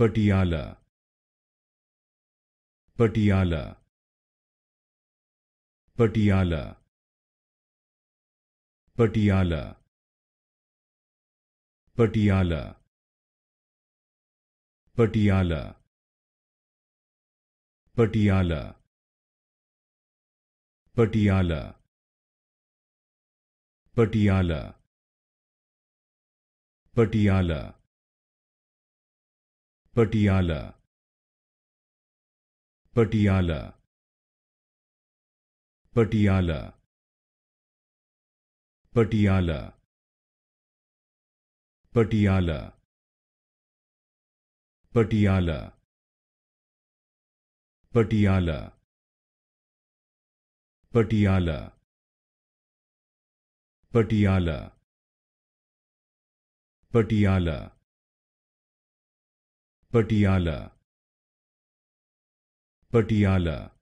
Patiala Patiala Patiala Patiala Patiala Patiala Patiala Patiala Patiala Patiala Patiala Patiala Patiala Patiala Patiala Patiala Patiala Patiala Patiala Patiala Patiala Patiala